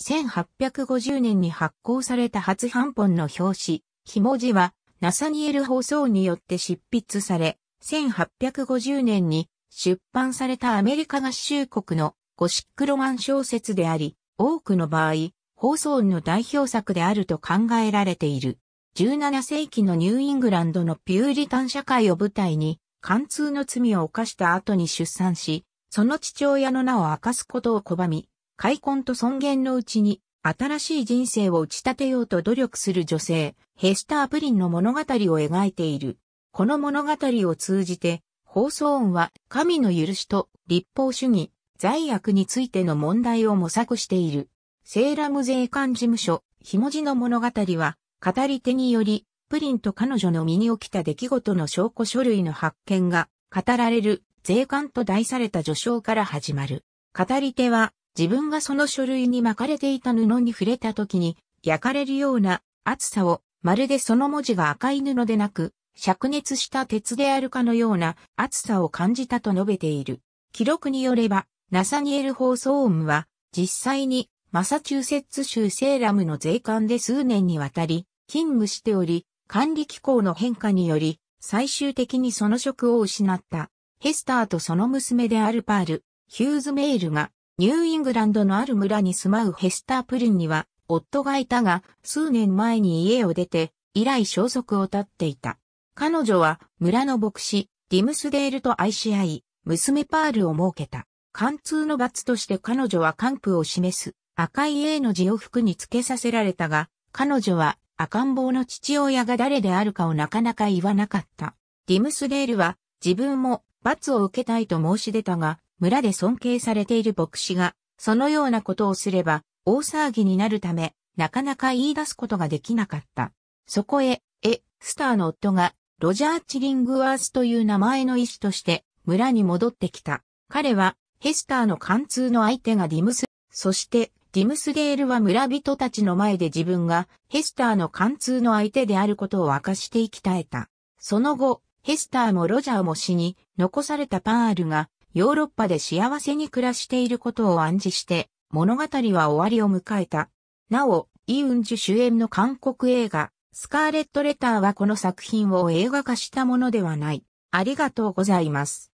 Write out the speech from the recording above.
1850年に発行された初版本の表紙、ひもじは、ナサニエル放送によって執筆され、1850年に出版されたアメリカ合衆国のゴシックロマン小説であり、多くの場合、放送の代表作であると考えられている。17世紀のニューイングランドのピューリタン社会を舞台に、貫通の罪を犯した後に出産し、その父親の名を明かすことを拒み、開墾と尊厳のうちに、新しい人生を打ち立てようと努力する女性、ヘスター・プリンの物語を描いている。この物語を通じて、放送音は神の許しと立法主義、罪悪についての問題を模索している。セーラム税関事務所、ひもじの物語は、語り手により、プリンと彼女の身に起きた出来事の証拠書類の発見が、語られる、税関と題された序章から始まる。語り手は、自分がその書類に巻かれていた布に触れた時に焼かれるような暑さをまるでその文字が赤い布でなく灼熱した鉄であるかのような暑さを感じたと述べている。記録によればナサニエル放送音は実際にマサチューセッツ州セーラムの税関で数年にわたり勤務しており管理機構の変化により最終的にその職を失ったヘスターとその娘であるパール、ヒューズメールがニューイングランドのある村に住まうヘスター・プリンには、夫がいたが、数年前に家を出て、以来消息を絶っていた。彼女は、村の牧師、ディムスデールと愛し合い、娘パールを設けた。貫通の罰として彼女は官府を示す赤い A の字を服につけさせられたが、彼女は赤ん坊の父親が誰であるかをなかなか言わなかった。ディムスデールは自分も罰を受けたいと申し出たが、村で尊敬されている牧師が、そのようなことをすれば、大騒ぎになるため、なかなか言い出すことができなかった。そこへ、え、スターの夫が、ロジャー・チリングワースという名前の医師として、村に戻ってきた。彼は、ヘスターの貫通の相手がディムス、そして、ディムスデールは村人たちの前で自分が、ヘスターの貫通の相手であることを明かして生きたえた。その後、ヘスターもロジャーも死に、残されたパールが、ヨーロッパで幸せに暮らしていることを暗示して、物語は終わりを迎えた。なお、イ・ウンジュ主演の韓国映画、スカーレット・レターはこの作品を映画化したものではない。ありがとうございます。